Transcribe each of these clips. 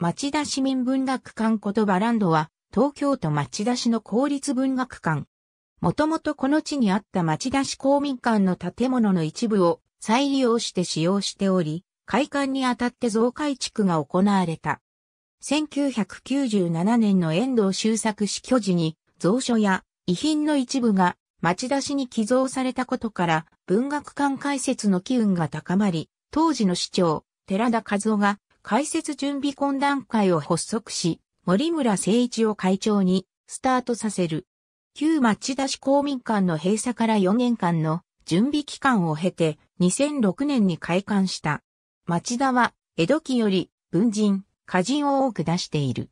町田市民文学館言葉ランドは、東京都町田市の公立文学館。もともとこの地にあった町田市公民館の建物の一部を再利用して使用しており、開館にあたって増改築が行われた。1997年の遠藤周作死去時に、蔵書や遺品の一部が町田市に寄贈されたことから、文学館開設の機運が高まり、当時の市長、寺田和夫が開設準備懇談会を発足し、森村誠一を会長にスタートさせる。旧町田市公民館の閉鎖から4年間の準備期間を経て2006年に開館した。町田は江戸期より文人、歌人を多く出している。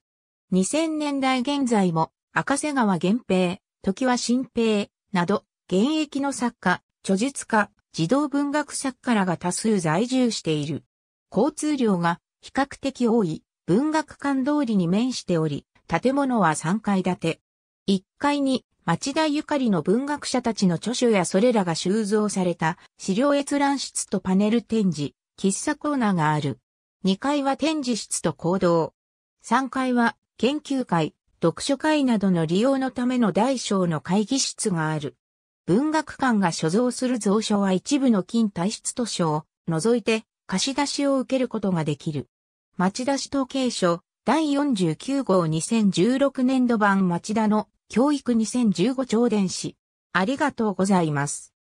2000年代現在も赤瀬川源平、時は新平など現役の作家、著述家、児童文学作家らが多数在住している。交通量が比較的多い文学館通りに面しており、建物は3階建て。1階に町田ゆかりの文学者たちの著書やそれらが収蔵された資料閲覧室とパネル展示、喫茶コーナーがある。2階は展示室と行動。3階は研究会、読書会などの利用のための大小の会議室がある。文学館が所蔵する蔵書は一部の近代室図書を除いて貸し出しを受けることができる。町田市統計書第49号2016年度版町田の教育2015長電子。ありがとうございます。